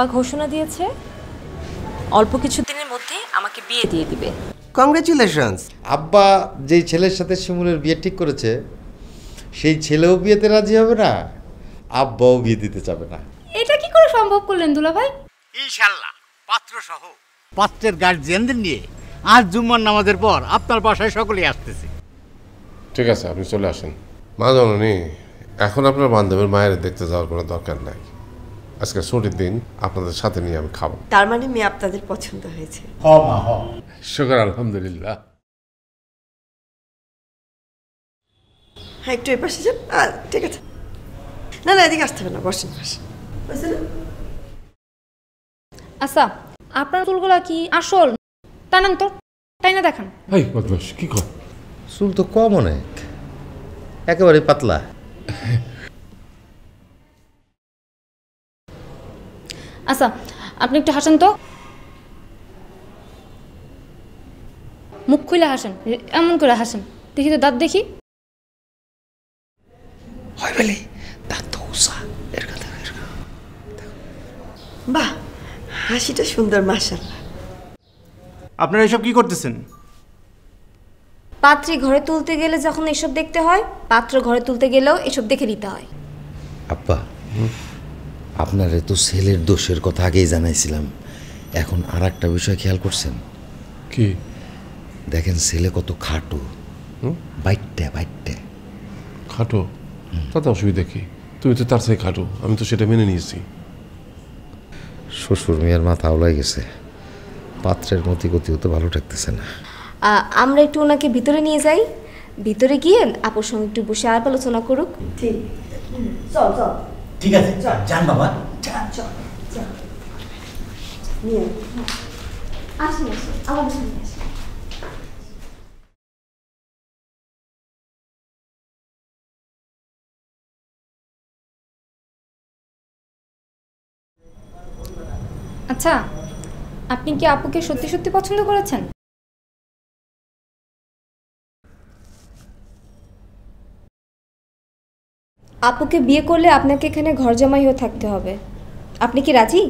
আব্বা ঘোষণা দিয়েছে অল্প কিছু দিনের মধ্যে আমাকে বিয়ে দিয়ে দিবে কংগ্রেচুলেশনস আব্বা যেই ছেলের সাথে শিমুলের বিয়ে ঠিক করেছে সেই ছেলেও বিয়েতে রাজি হবে না আব্বাও বিয়ে দিতে চাবে না এটা কি করে সম্ভব করলেন দুলাভাই ইনশাল্লাহ পাত্র সহ পাত্রের গার্জিয়ানদের নিয়ে আজ জুম্মার নামাজের পর আপনার বাসায় সকলেই আসতেছে ঠিক আছে আপনি চলে আসেন মা জানি এখন আপনার বান্ধবের মায়ের দেখতে যাওয়ার কোনো দরকার নাই আজকে ছুটির দিন আপনাদের সাথে নিয়ে আমি খাবো তার মানে মেয়ে আপনাদের পছন্দ হয়েছে হ্যাঁ, হ্যাঁ। শুকর আলহামদুলিল্লাহ হ্যাঁ একটু এপাশে যান ঠিক আছে না না এদিকে আসতে হবে না বসেন বসেন আচ্ছা আপনার চুলগুলা কি আসল টানান তো তাই না দেখান ভাই বদমাস কি কর চুল তো কম অনেক একেবারে পাতলা আচ্ছা আপনি একটু হাসেন তো মুখ খুলে হাসেন এমন করে হাসেন দেখি তো দাঁত দেখি হয় বলে দাঁত তো বাহ হাসিটা সুন্দর মাশাল্লাহ আপনারা এসব কি করতেছেন পাত্রী ঘরে তুলতে গেলে যখন এসব দেখতে হয় পাত্র ঘরে তুলতে গেলেও এসব দেখে নিতে হয় আব্বা আপনারে তো ছেলের দোষের কথা আগেই জানাইছিলাম এখন আর একটা বিষয় খেয়াল করছেন কি দেখেন ছেলে কত খাটো বাইটটা বাইটটা খাটো তাতে অসুবিধা কি তুমি তো তার সাথে খাটো আমি তো সেটা মেনে নিয়েছি শ্বশুর মেয়ের মাথা আওলাই গেছে পাত্রের মতি গতি তো ভালো থাকতেছে না আমরা একটু ওনাকে ভিতরে নিয়ে যাই ভিতরে গিয়ে আপুর সঙ্গে একটু বসে আর আলোচনা করুক ঠিক চল চল ঠিক আছে যান বাবা চল আসুন আসুন আচ্ছা আপনি কি আপুকে সত্যি সত্যি পছন্দ করেছেন আপুকে বিয়ে করলে আপনাকে এখানে ঘর জমাই হয়ে থাকতে হবে আপনি কি রাজি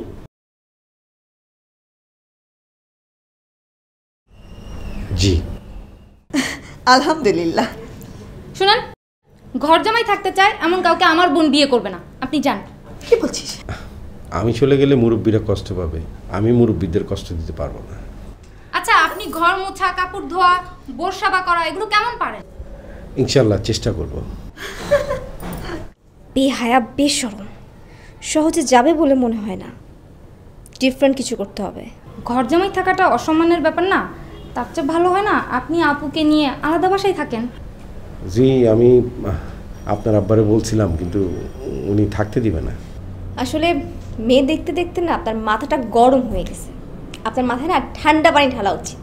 জি আলহামদুলিল্লাহ শুনেন ঘর জামাই থাকতে চায় এমন কাউকে আমার বোন বিয়ে করবে না আপনি যান কি বলছিস আমি চলে গেলে মুরব্বীরা কষ্ট পাবে আমি মুরব্বীদের কষ্ট দিতে পারবো না আচ্ছা আপনি ঘর মোছা কাপড় ধোয়া বা করা এগুলো কেমন পারেন ইনশাল্লাহ চেষ্টা করব বেহায়া বেসরম সহজে যাবে বলে মনে হয় না ডিফারেন্ট কিছু করতে হবে ঘর জামাই থাকাটা অসম্মানের ব্যাপার না তার চেয়ে ভালো হয় না আপনি আপুকে নিয়ে আলাদা বাসায় থাকেন জি আমি আপনার আব্বারে বলছিলাম কিন্তু উনি থাকতে দিবে না আসলে মেয়ে দেখতে দেখতে না আপনার মাথাটা গরম হয়ে গেছে আপনার মাথায় না ঠান্ডা পানি ঢালা উচিত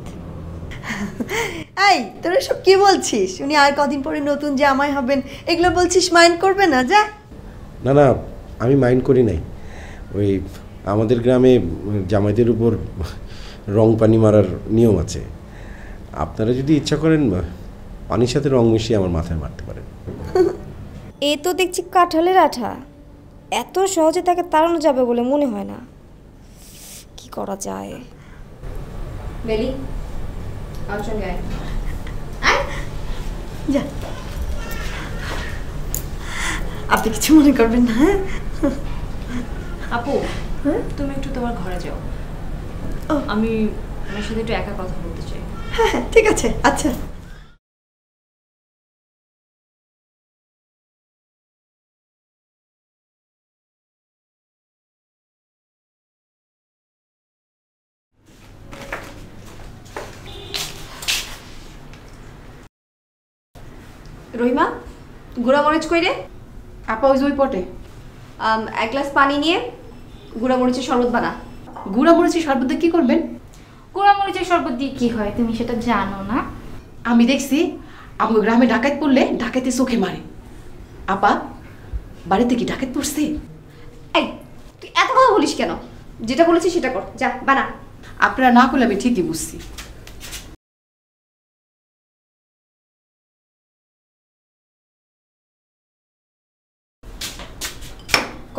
এই তোরা সব কি বলছিস উনি আর কদিন পরে নতুন যে আমায় হবেন এগুলো বলছিস মাইন্ড করবে না যা না না আমি মাইন্ড করি নাই ওই আমাদের গ্রামে জামাইদের উপর রং পানি মারার নিয়ম আছে আপনারা যদি ইচ্ছা করেন পানির সাথে রং মিশিয়ে আমার মাথায় মারতে পারেন এ তো দেখছি কাঁঠালের আঠা এত সহজে তাকে তাড়ানো যাবে বলে মনে হয় না কি করা যায় বেলি আমার যা আপনি কিছু মনে করবেন না হ্যাঁ আপু হ্যাঁ? তুমি একটু তোমার ঘরে যাও আমি আমার সাথে একটু একা কথা বলতে চাই হ্যাঁ, হ্যাঁ ঠিক আছে আচ্ছা রহিমা গুঁড়া মরিচ কই রে আপা ওই পটে এক গ্লাস পানি নিয়ে গুঁড়া মরিচের শরবত বানা গুঁড়া মরিচের শরবত দিয়ে কী করবেন গুঁড়া মরিচের শরবত দিয়ে কী হয় তুমি সেটা জানো না আমি দেখছি আমার গ্রামে ডাকাত পড়লে ডাকাতি চোখে মারে আপা বাড়িতে কি ডাকাত পড়ছে এই তুই এত কথা বলিস কেন যেটা বলেছি সেটা কর যা বানা আপনারা না করলে আমি ঠিকই বুঝছি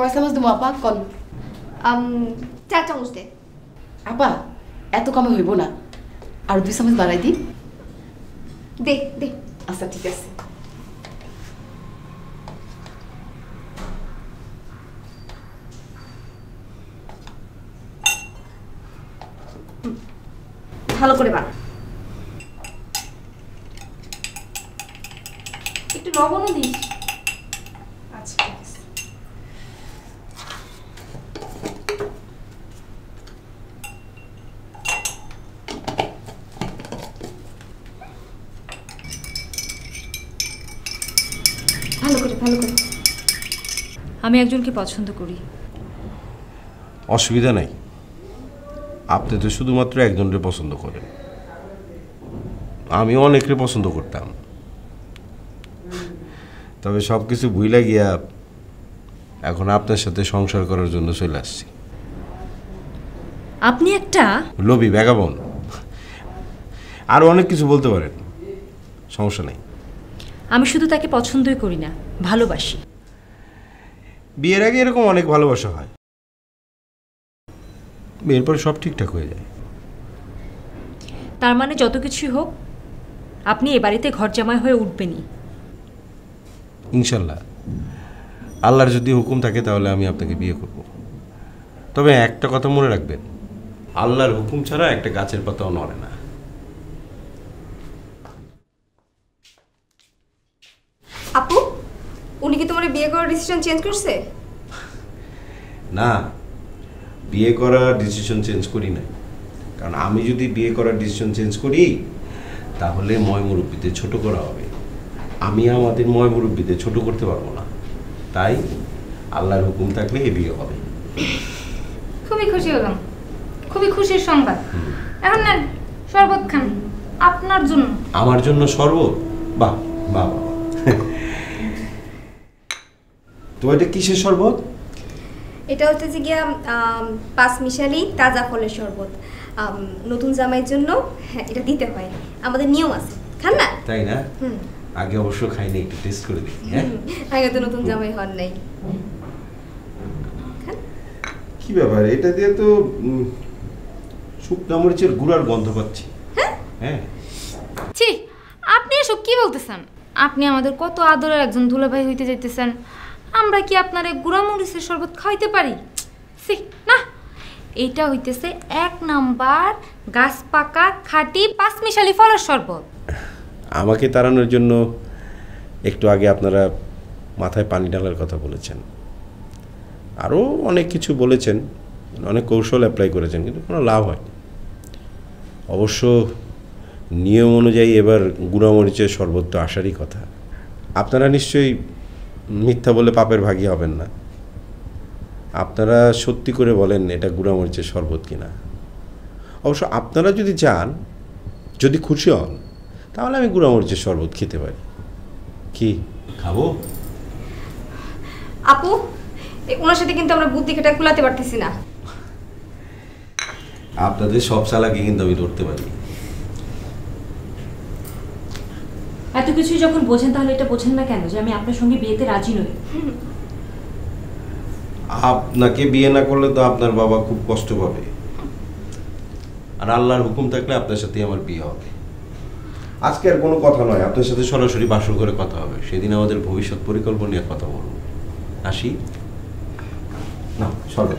What summons তোমার আপা কন চার চামচ দে আপা এত কমে হইব না আর দুই চামচ বানাই দি দে দে আচ্ছা ঠিক আছে ভালো করে বানা একটু লবণও দিস আমি একজনকে পছন্দ করি অসুবিধা নাই আপনি তো শুধুমাত্র একজনকে পছন্দ করেন আমি অনেকরে পছন্দ করতাম তবে সব কিছু ভুইলা গিয়া এখন আপনার সাথে সংসার করার জন্য চলে আসছি আপনি একটা লোভী বেগাবন আর অনেক কিছু বলতে পারেন সমস্যা নেই আমি শুধু তাকে পছন্দই করি না ভালোবাসি বিয়ের আগে এরকম অনেক ভালোবাসা হয় বিয়ের পরে সব ঠিকঠাক হয়ে যায় তার মানে যত কিছুই হোক আপনি এ বাড়িতে ঘর জামাই হয়ে উঠবেনই ইনশাল্লাহ আল্লাহর যদি হুকুম থাকে তাহলে আমি আপনাকে বিয়ে করব তবে একটা কথা মনে রাখবেন আল্লাহর হুকুম ছাড়া একটা গাছের পাতাও নড়ে না বিয়ে করার ডিসিশন চেঞ্জ করছে না বিয়ে করার ডিসিশন চেঞ্জ করি না কারণ আমি যদি বিয়ে করার ডিসিশন চেঞ্জ করি তাহলে ময় মুরব্বীদের ছোট করা হবে আমি আমাদের ময় মুরব্বীদের ছোট করতে পারবো না তাই আল্লাহর হুকুম থাকলে এ বিয়ে হবে খুবই খুশি হলাম খুবই খুশির সংবাদ এখন না শরবত খান আপনার জন্য আমার জন্য শরবত বাহ বাহ বাহ তো এটা কিসের শরবত এটা হচ্ছে যে গিয়া পাঁচ মিশালি তাজা ফলের শরবত নতুন জামাইয়ের জন্য হ্যাঁ, এটা দিতে হয় আমাদের নিয়ম আছে খান না তাই না আগে অবশ্য খাই খাইনি একটু টেস্ট করে দেখি হ্যাঁ আগে তো নতুন জামাই হন নাই কি ব্যাপার এটা দিয়ে তো শুকনা মরিচের গুড়ার গন্ধ পাচ্ছি হ্যাঁ? হ্যাঁ ছি আপনি এসব কি বলতেছেন আপনি আমাদের কত আদরের একজন দুলাভাই হইতে যাইতেছেন আমরা কি আপনার গুঁড়া গুড়ামরিচের শরবত খাইতে পারি সে না এটা হইতেছে এক নাম্বার গাছ পাকা খাটি পাঁচমিশালি ফলের শরবত আমাকে তাড়ানোর জন্য একটু আগে আপনারা মাথায় পানি ডালার কথা বলেছেন আরও অনেক কিছু বলেছেন অনেক কৌশল অ্যাপ্লাই করেছেন কিন্তু কোনো লাভ হয়নি অবশ্য নিয়ম অনুযায়ী এবার গুঁড়ামরিচের তো আসারই কথা আপনারা নিশ্চয়ই মিথ্যা বলে পাপের ভাগি হবেন না আপনারা সত্যি করে বলেন এটা গুঁড়ামরিচের শরবত কিনা অবশ্য আপনারা যদি চান যদি খুশি হন তাহলে আমি গুঁড়ামরিচের শরবত খেতে পারি কি খাবো আপু ওনার সাথে কিন্তু আমরা বুদ্ধি খেটা কুলাতে পারতেছি না আপনাদের সব চালাকে কিন্তু আমি ধরতে পারি এত কিছু যখন বোঝেন তাহলে এটা বোঝেন না কেন যে আমি আপনার সঙ্গে বিয়েতে রাজি নই আপনাকে বিয়ে না করলে তো আপনার বাবা খুব কষ্ট পাবে আর আল্লাহর হুকুম থাকলে আপনার সাথে আমার বিয়ে হবে আজকে আর কোনো কথা নয় আপনার সাথে সরাসরি বাসর করে কথা হবে সেদিন আমাদের ভবিষ্যৎ পরিকল্পনা নিয়ে কথা বলবো আসি না সরকার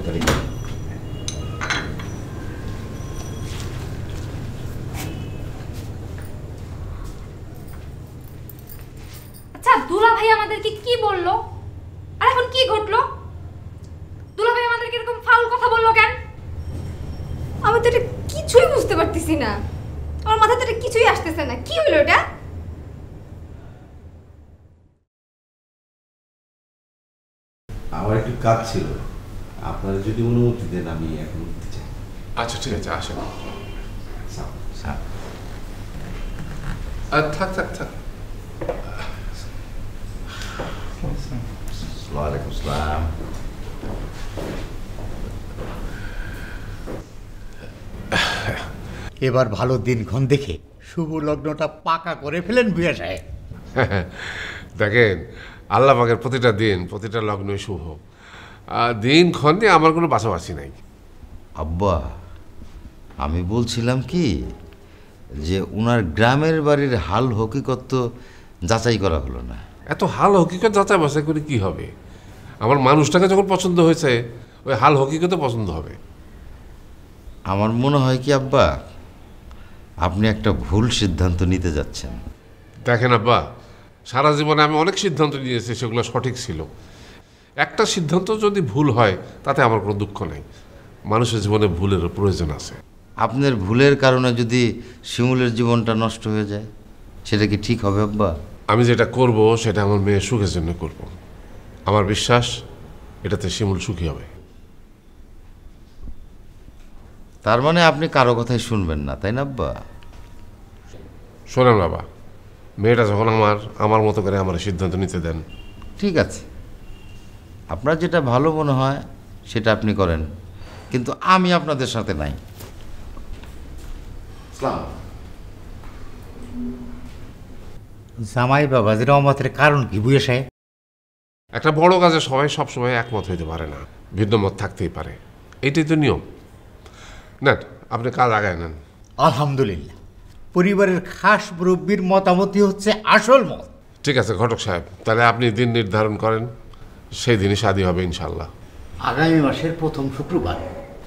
আর দুলা ভাই আমাদেরকে কি বললো আর এখন কি ঘটলো দুলা ভাই আমাদেরকে এরকম ফাউল কথা বললো কেন আমি তো কিছুই বুঝতে পারতেছি না আমার মাথাতে এটা কিছুই আসতেছে না কি হলো এটা আমার একটু কাজ ছিল আপনার যদি অনুমতি দেন আমি এখন উঠতে চাই আচ্ছা ঠিক আছে আসেন থাক থাক থাক Particle slime. এবার ভালো দিনক্ষণ দেখে শুভ লগ্নটা পাকা করে ফেলেন বিয়া সাহেব দেখেন আল্লাহ পাকের প্রতিটা দিন প্রতিটা লগ্নই শুভ দিনক্ষণ নিয়ে আমার কোনো বাসাবাসি নাই আব্বা আমি বলছিলাম কি যে উনার গ্রামের বাড়ির হাল হকিকত তো যাচাই করা হলো না এত হাল হকিকত যাচাই বাছাই করে কি হবে আমার মানুষটাকে যখন পছন্দ হয়েছে ওই হাল হকিকে তো পছন্দ হবে আমার মনে হয় কি আব্বা আপনি একটা ভুল সিদ্ধান্ত নিতে যাচ্ছেন দেখেন আব্বা সারা জীবনে আমি অনেক সিদ্ধান্ত নিয়েছি সেগুলো সঠিক ছিল একটা সিদ্ধান্ত যদি ভুল হয় তাতে আমার কোনো দুঃখ নেই মানুষের জীবনে ভুলের প্রয়োজন আছে আপনার ভুলের কারণে যদি শিমুলের জীবনটা নষ্ট হয়ে যায় সেটা কি ঠিক হবে আব্বা আমি যেটা করব সেটা আমার মেয়ে সুখের জন্য করবো আমার বিশ্বাস এটাতে শিমুল সুখী হবে তার মানে আপনি কারো কথাই শুনবেন না তাই না বা শোনেন বাবা মেয়েটা যখন আমার আমার মতো করে আমার সিদ্ধান্ত নিতে দেন ঠিক আছে আপনার যেটা ভালো মনে হয় সেটা আপনি করেন কিন্তু আমি আপনাদের সাথে নাই জামাই বাবা যে রহমতের কারণ কি বুঝে একটা বড় কাজে সবাই সবসময় একমত হইতে পারে না ভিন্নমত থাকতেই পারে এটাই তো নিয়ম না আপনি কাজ আগায় নেন আলহামদুলিল্লাহ পরিবারের খাস মুরব্বীর মতামতই হচ্ছে আসল মত ঠিক আছে ঘটক সাহেব তাহলে আপনি দিন নির্ধারণ করেন সেই দিনই শাদি হবে ইনশাল্লাহ আগামী মাসের প্রথম শুক্রবার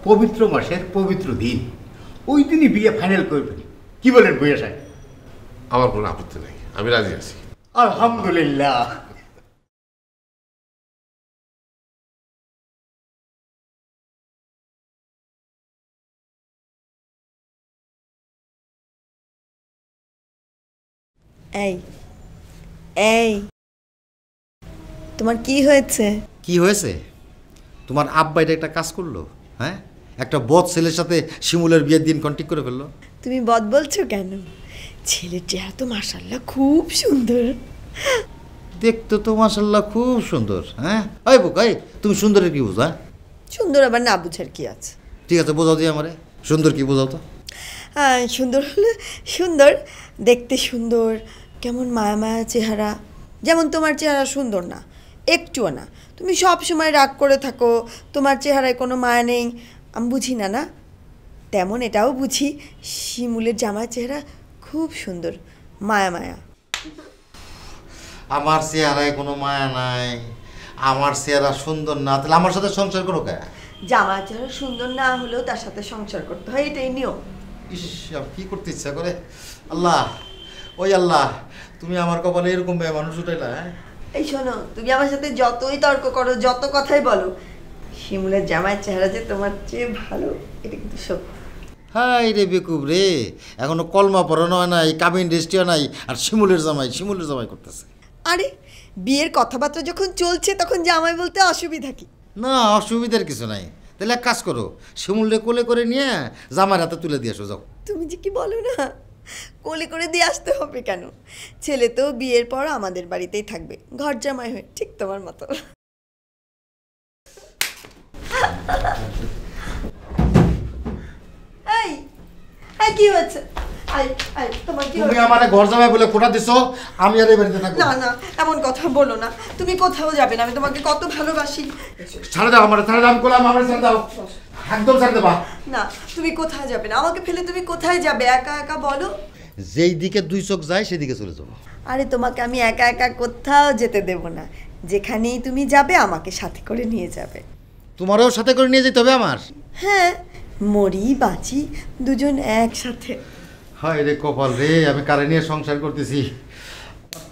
পবিত্র মাসের পবিত্র দিন ওই দিনই বিয়ে ফাইনাল করবেন কি বলেন বইয়া সাহেব আমার কোনো আপত্তি নেই আমি রাজি আছি আলহামদুলিল্লাহ এই এই তোমার কি হয়েছে কি হয়েছে তোমার আব্বা এটা একটা কাজ করলো হ্যাঁ একটা বদ ছেলের সাথে শিমুলের বিয়ের দিন কন্টিক করে ফেললো তুমি বদ বলছো কেন ছেলেটি এত মাসাল্লাহ খুব সুন্দর দেখতে তো মাসাল্লাহ খুব সুন্দর হ্যাঁ ওই বোকাই তুমি সুন্দরের কি বোঝা সুন্দর আবার না বুঝার কি আছে ঠিক আছে বোঝাও দিই আমারে সুন্দর কি বোঝাও তো সুন্দর হলে সুন্দর দেখতে সুন্দর কেমন মায়া মায়া চেহারা যেমন তোমার চেহারা সুন্দর না একটুও না তুমি সব সময় রাগ করে থাকো তোমার চেহারায় কোনো মায়া নেই আমি বুঝি না না তেমন এটাও বুঝি শিমুলের জামার চেহারা খুব সুন্দর মায়া মায়া আমার চেহারায় কোনো মায়া নাই আমার চেহারা সুন্দর না তাহলে আমার সাথে সংসার করো কে জামার চেহারা সুন্দর না হলেও তার সাথে সংসার করতে হয় এটাই নিয়ম ইস কি করতে ইচ্ছা করে আল্লাহ ওই আল্লাহ তুমি আমার কপালে এরকম মেয়ে মানুষ উঠাইলা না হ্যাঁ? এই শোনো তুমি আমার সাথে যতই তর্ক করো যত কথাই বলো শিমুলের জামাইয়ের চেহারা যে তোমার চেয়ে ভালো এটা কিন্তু সত্যি হাই রে বেকুব রে এখনো কলমা পরানো হয় নাই কাবিন রেস্টিও নাই আর শিমুলের জামাই শিমুলের জামাই করতেছে আরে বিয়ের কথাবার্তা যখন চলছে তখন জামাই বলতে অসুবিধা কি না অসুবিধার কিছু নাই তাহলে এক কাজ করো শিমুলরে কোলে করে নিয়ে জামার হাতে তুলে দিয়ে আসো যাও তুমি যে কি বলো না কোলে করে দিয়ে আসতে হবে কেন ছেলে তো বিয়ের পর আমাদের বাড়িতেই থাকবে ঘর জামাই হয়ে ঠিক তোমার মতো এই কি হচ্ছে তুমি কথা বলো না তুমি কোথাও যাবে না আমি তোমাকে কত ভালোবাসি কোথায় যাবে না আমাকে ফেলে তুমি কোথায় যাবে একা একা বলো দুই চোখ যায় সেদিকে চলে যাবো আরে তোমাকে আমি একা একা কোথাও যেতে দেবো না যেখানেই তুমি যাবে আমাকে সাথে করে নিয়ে যাবে তোমারও সাথে করে নিয়ে যেতে হবে আমার হ্যাঁ মরি বাঁচি দুজন একসাথে হায় রে কপাল রে আমি কারে নিয়ে সংসার করতেছি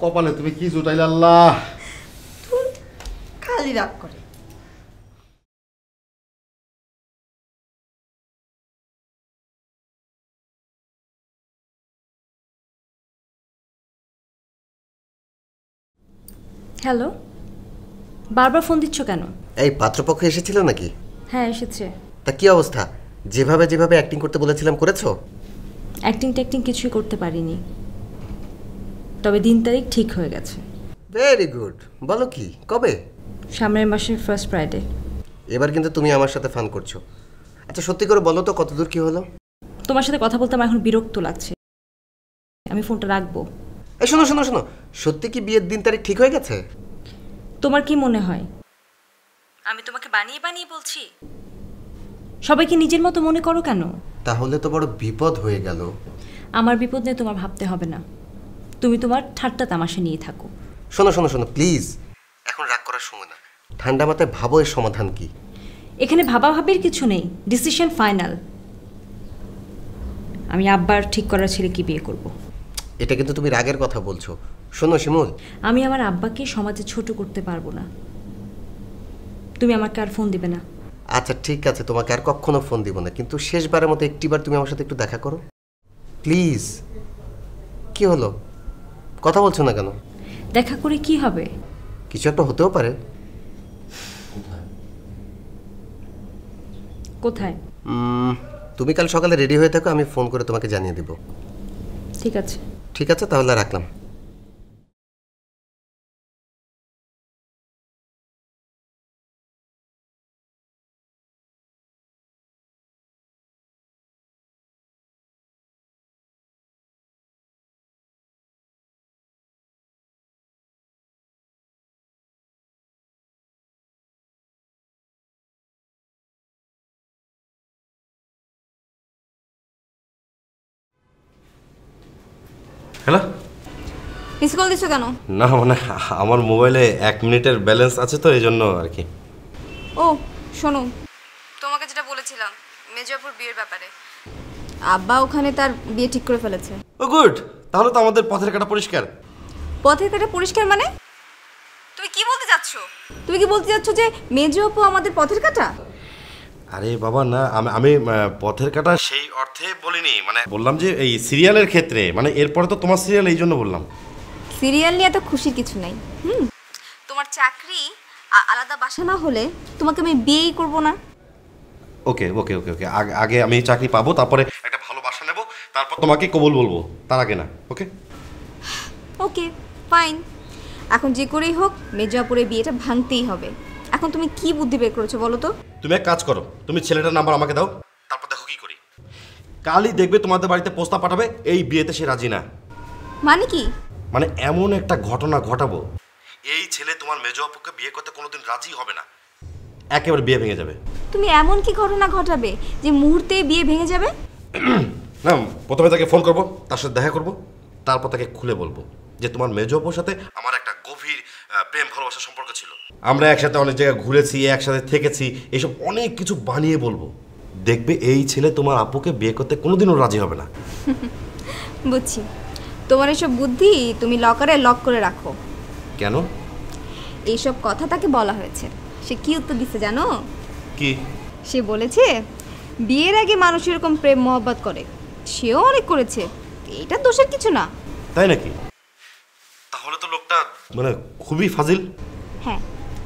কপালে তুমি কি জুটাইল আল্লাহ খালি রাগ করে হ্যালো বারবার ফোন দিচ্ছ কেন এই পাত্রপক্ষ এসেছিল নাকি হ্যাঁ এসেছে তা কি অবস্থা যেভাবে যেভাবে অ্যাক্টিং করতে বলেছিলাম করেছো অ্যাক্টিং ট্যাক্টিং কিছুই করতে পারিনি তবে দিন তারিখ ঠিক হয়ে গেছে ভেরি গুড বলো কি কবে সামনের মাসের ফার্স্ট ফ্রাইডে এবার কিন্তু তুমি আমার সাথে ফান করছো আচ্ছা সত্যি করে বলো তো কতদূর কি হলো তোমার সাথে কথা বলতে আমার এখন বিরক্ত লাগছে আমি ফোনটা রাখবো এই শোনো শোনো শোনো সত্যি কি বিয়ের দিন তারিখ ঠিক হয়ে গেছে তোমার কি মনে হয় আমি তোমাকে বানিয়ে বানিয়ে বলছি সবাইকে নিজের মতো মনে করো কেন তাহলে তো বড় বিপদ হয়ে গেল আমার বিপদ নিয়ে তোমার ভাবতে হবে না তুমি তোমার ঠাট্টা তামাশা নিয়ে থাকো শোনো শোনো শোনো প্লিজ এখন রাগ করার সময় না ঠান্ডা মাথায় ভাবো এর সমাধান কি এখানে ভাবাভাবির কিছু নেই ডিসিশন ফাইনাল আমি আব্বার ঠিক করার কি বিয়ে করব এটা কিন্তু তুমি রাগের কথা বলছো শোনো শিমুল আমি আমার আব্বাকে সমাজে ছোট করতে পারবো না তুমি আমাকে আর ফোন দিবে না আচ্ছা ঠিক আছে তোমাকে আর কখনো ফোন দিব না কিন্তু শেষবারের মতো একটিবার তুমি আমার সাথে একটু দেখা করো প্লিজ কি হলো কথা বলছো না কেন দেখা করে কি হবে কিছু একটা হতেও পারে কোথায় তুমি কাল সকালে রেডি হয়ে থাকো আমি ফোন করে তোমাকে জানিয়ে দেব ঠিক আছে ঠিক আছে তাহলে রাখলাম হ্যালো মিস কল দিছো কেন না মানে আমার মোবাইলে এক মিনিটের ব্যালেন্স আছে তো এই জন্য আর কি ও শোনো তোমাকে যেটা বলেছিলাম মেজাপুর বিয়ের ব্যাপারে আব্বা ওখানে তার বিয়ে ঠিক করে ফেলেছে ও গুড তাহলে তো আমাদের পথের কাটা পরিষ্কার পথের কাটা পরিষ্কার মানে তুমি কি বলতে চাচ্ছ তুমি কি বলতে চাচ্ছ যে মেজ আপু আমাদের পথের কাটা আরে বাবা না আমি আমি পথের কাটা সেই অর্থে বলিনি মানে বললাম যে এই সিরিয়ালের ক্ষেত্রে মানে এরপরে তো তোমার সিরিয়াল এই জন্য বললাম সিরিয়াল নিয়ে তো খুশির কিছু নাই হুম তোমার চাকরি আলাদা বাসা না হলে তোমাকে আমি বিয়েই করব না ওকে ওকে ওকে ওকে আগে আমি চাকরি পাবো তারপরে একটা ভালো বাসা নেব তারপর তোমাকে কবুল বলবো তার আগে না ওকে ওকে ফাইন এখন যে করেই হোক মেজাপুরে বিয়েটা ভাঙতেই হবে এখন তুমি কি বুদ্ধি বের করেছো বলো তো তুমি এক কাজ করো তুমি ছেলেটার নাম্বার আমাকে দাও তারপর দেখো কি করি কালই দেখবে তোমাদের বাড়িতে প্রস্তাব পাঠাবে এই বিয়েতে সে রাজি না মানে কি মানে এমন একটা ঘটনা ঘটাবো এই ছেলে তোমার মেজ আপুকে বিয়ে করতে কোনোদিন রাজি হবে না একেবারে বিয়ে ভেঙে যাবে তুমি এমন কি ঘটনা ঘটাবে যে মুহূর্তে বিয়ে ভেঙে যাবে না প্রথমে তাকে ফোন করব তার সাথে দেখা করব তারপর তাকে খুলে বলবো যে তোমার মেজ আপুর সাথে আমার একটা গভীর প্রেম ভালোবাসার সম্পর্ক ছিল আমরা একসাথে অনেক জায়গায় ঘুরেছি একসাথে থেকেছি এসব অনেক কিছু বানিয়ে বলবো দেখবে এই ছেলে তোমার আপুকে বিয়ে করতে কোনোদিনও রাজি হবে না বুঝছি তোমার এসব বুদ্ধি তুমি লকারে লক করে রাখো কেন এইসব কথা তাকে বলা হয়েছে সে কি উত্তর দিছে জানো কি সে বলেছে বিয়ের আগে মানুষ এরকম প্রেম মহব্বত করে সেও অনেক করেছে এটা দোষের কিছু না তাই নাকি তাহলে তো লোকটা মানে খুবই ফাজিল হ্যাঁ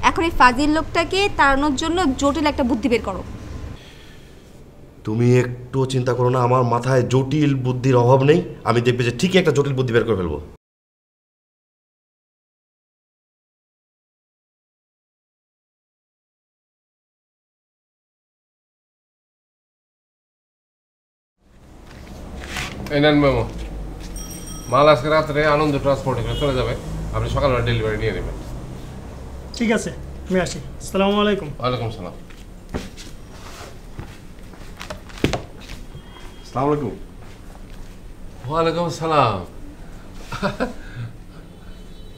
এখন এই ফাজিল লোকটাকে তাড়ানোর জন্য জটিল একটা বুদ্ধি বের করো তুমি একটু চিন্তা করো না আমার মাথায় জটিল বুদ্ধির অভাব নেই আমি দেখবে যে ঠিকই একটা জটিল বুদ্ধি বের করে ফেলবো এই নেন মেমো মাল আজকে রাত্রে আনন্দ ট্রান্সপোর্টে চলে যাবে আপনি সকালবেলা ডেলিভারি নিয়ে নেবেন ঠিক আছে আমি আসি আসসালামু আলাইকুম ওয়ালাইকুম সালাম আসসালামু আলাইকুম ওয়ালাইকুম সালাম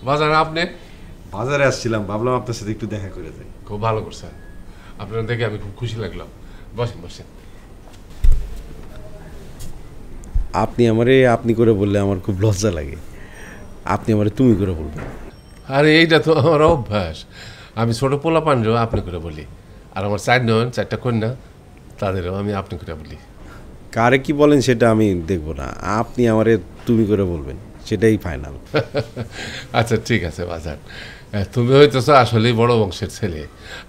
বাজারে আপনি বাজারে আসছিলাম ভাবলাম আপনার সাথে একটু দেখা করে যাই খুব ভালো করছেন আপনার দেখে আমি খুব খুশি লাগলাম বসেন বসেন আপনি আমারে আপনি করে বললে আমার খুব লজ্জা লাগে আপনি আমার তুমি করে বলবেন আরে এইটা তো আমার অভ্যাস আমি ছোট পোলা পাঞ্জ আপনি করে বলি আর আমার চার নয় চারটা কন্যা তাদেরও আমি আপনি করে বলি কারে কি বলেন সেটা আমি দেখব না আপনি আমারে তুমি করে বলবেন সেটাই ফাইনাল আচ্ছা ঠিক আছে বাজার তুমি হয়তো আসলেই বড় বংশের ছেলে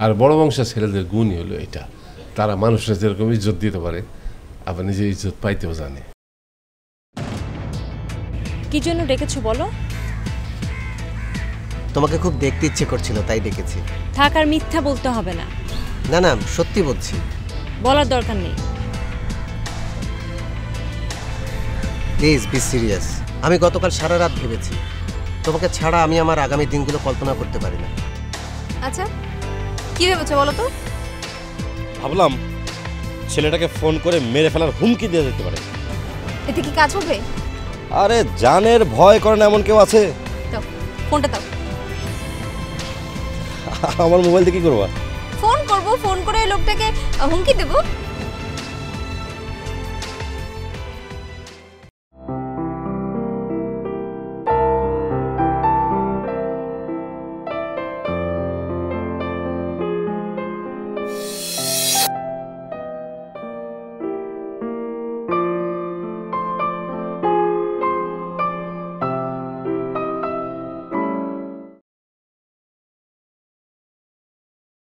আর বড় বংশের ছেলেদের গুণই হলো এটা তারা মানুষরা যেরকম ইজ্জত দিতে পারে আবার নিজের ইজ্জত পাইতেও জানে কি জন্য ডেকেছো বলো তোমাকে খুব দেখতে ইচ্ছে করছিল তাই ডেকেছি থাক আর মিথ্যা বলতে হবে না না না সত্যি বলছি বলার দরকার নেই প্লিজ বি সিরিয়াস আমি গতকাল সারা রাত ভেবেছি তোমাকে ছাড়া আমি আমার আগামী দিনগুলো কল্পনা করতে পারি না আচ্ছা কি ভেবেছো বলো তো ভাবলাম ছেলেটাকে ফোন করে মেরে ফেলার হুমকি দিয়ে দিতে পারে এতে কি কাজ হবে আরে জানের ভয় করে না এমন কেউ আছে দাও ফোনটা দাও আমার মোবাইল থেকে কি করবা ফোন করব ফোন করে লোকটাকে হুমকি দেবো